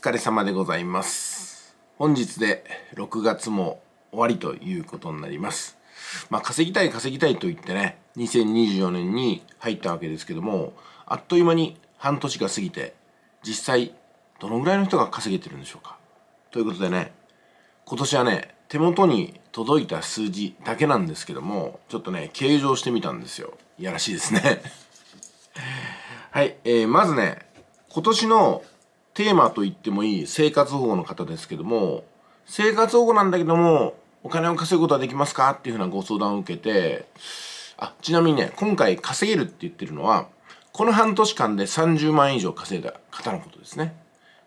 疲れ様でございます本日で6月も終わりということになりますまあ稼ぎたい稼ぎたいと言ってね2024年に入ったわけですけどもあっという間に半年が過ぎて実際どのぐらいの人が稼げてるんでしょうかということでね今年はね手元に届いた数字だけなんですけどもちょっとね計上してみたんですよいやらしいですねはい、えー、まずね今年のテーマと言ってもいい生活保護の方ですけども、生活保護なんだけども、お金を稼ぐことはできますかっていうふうなご相談を受けて、あ、ちなみにね、今回稼げるって言ってるのは、この半年間で30万円以上稼いだ方のことですね。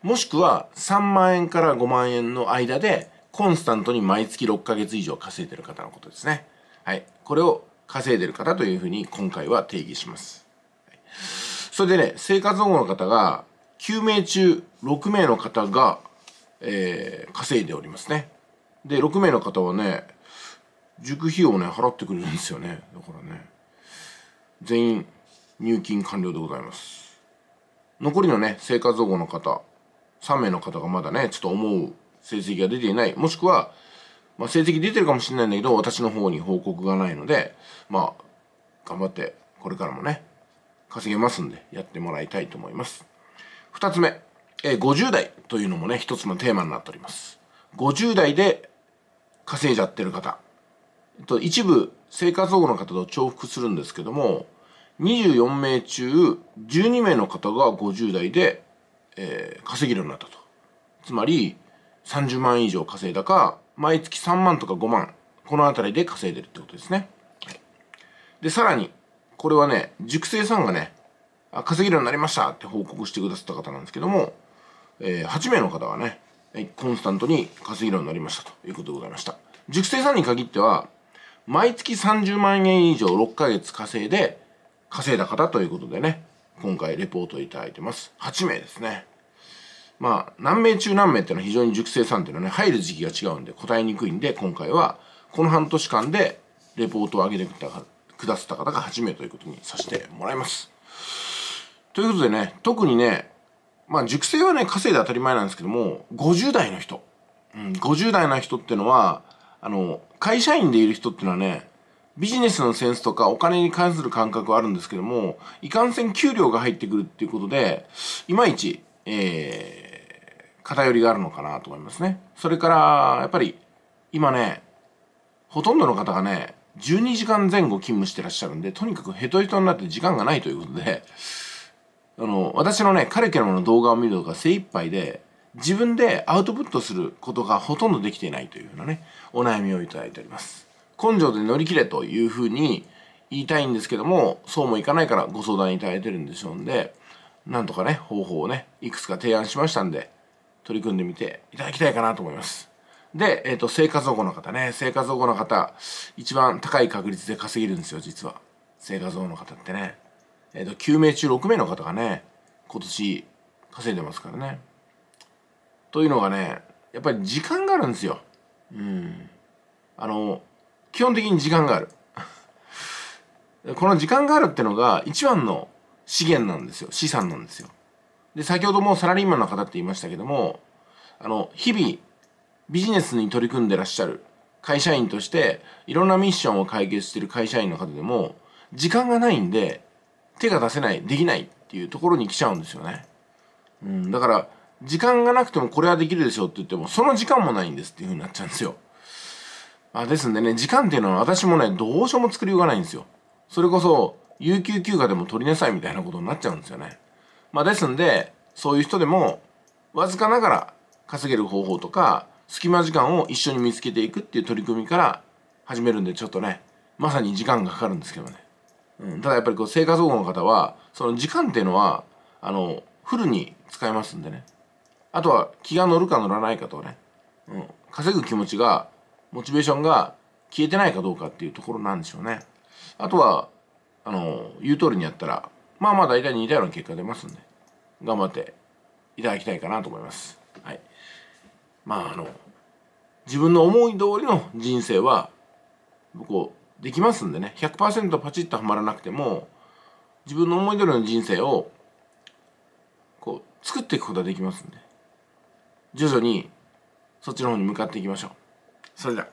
もしくは3万円から5万円の間で、コンスタントに毎月6ヶ月以上稼いでる方のことですね。はい。これを稼いでる方というふうに今回は定義します。それでね、生活保護の方が、9名中6名の方が、えー、稼いでおりますね。で、6名の方はね、塾費用をね、払ってくれるんですよね。だからね、全員入金完了でございます。残りのね、生活保護の方、3名の方がまだね、ちょっと思う成績が出ていない、もしくは、まあ、成績出てるかもしれないんだけど、私の方に報告がないので、まあ、頑張って、これからもね、稼げますんで、やってもらいたいと思います。二つ目、えー、50代というのもね一つのテーマになっております50代で稼いじゃってる方、えっと、一部生活保護の方と重複するんですけども24名中12名の方が50代で、えー、稼げるようになったとつまり30万以上稼いだか毎月3万とか5万この辺りで稼いでるってことですねでさらにこれはね塾生さんがね稼げるようになりましたって報告してくださった方なんですけども、えー、8名の方がね、コンスタントに稼げるようになりましたということでございました。熟成さんに限っては、毎月30万円以上6ヶ月稼いで、稼いだ方ということでね、今回レポートいただいてます。8名ですね。まあ、何名中何名っていうのは非常に熟成さんっていうのはね、入る時期が違うんで答えにくいんで、今回は、この半年間でレポートを上げてくださった方が8名ということにさせてもらいます。ということでね、特にね、まあ熟成はね、稼いで当たり前なんですけども、50代の人。うん、50代の人ってのは、あの、会社員でいる人ってのはね、ビジネスのセンスとかお金に関する感覚はあるんですけども、いかんせん給料が入ってくるっていうことで、いまいち、えー、偏りがあるのかなと思いますね。それから、やっぱり、今ね、ほとんどの方がね、12時間前後勤務してらっしゃるんで、とにかくヘトヘトになって時間がないということで、あの、私のね、カリキュラムの動画を見るのが精一杯で、自分でアウトプットすることがほとんどできていないというふうなね、お悩みをいただいております。根性で乗り切れというふうに言いたいんですけども、そうもいかないからご相談いただいてるんでしょうんで、なんとかね、方法をね、いくつか提案しましたんで、取り組んでみていただきたいかなと思います。で、えっ、ー、と、生活保護の方ね、生活保護の方、一番高い確率で稼げるんですよ、実は。生活保護の方ってね。えー、と9名中6名の方がね今年稼いでますからね。というのがねやっぱり時間があるんですよ。うん。あの基本的に時間がある。この時間があるってのが一番の資源なんですよ資産なんですよ。で先ほどもサラリーマンの方って言いましたけどもあの日々ビジネスに取り組んでらっしゃる会社員としていろんなミッションを解決してる会社員の方でも時間がないんで手が出せないできないっていうところに来ちゃうんですよね。うん、だから時間がなくてもこれはできるでしょうって言ってもその時間もないんですっていう風になっちゃうんですよ。まあ、ですんでね時間っていうのは私もねどうしようも作りようがないんですよ。それこそ有給休暇でも取りなさいみたいなことになっちゃうんですよね。まあ、ですんでそういう人でもわずかながら稼げる方法とか隙間時間を一緒に見つけていくっていう取り組みから始めるんでちょっとねまさに時間がかかるんですけどね。うん、ただやっぱりこう生活保護の方はその時間っていうのはあのフルに使えますんでねあとは気が乗るか乗らないかとね、うん、稼ぐ気持ちがモチベーションが消えてないかどうかっていうところなんでしょうねあとはあの言う通りにやったらまあまあ大体似たような結果出ますんで頑張っていただきたいかなと思いますはいまああの自分の思い通りの人生は僕をできますんでね100%パチッとはまらなくても自分の思い通りの人生をこう作っていくことができますんで徐々にそっちの方に向かっていきましょうそれでは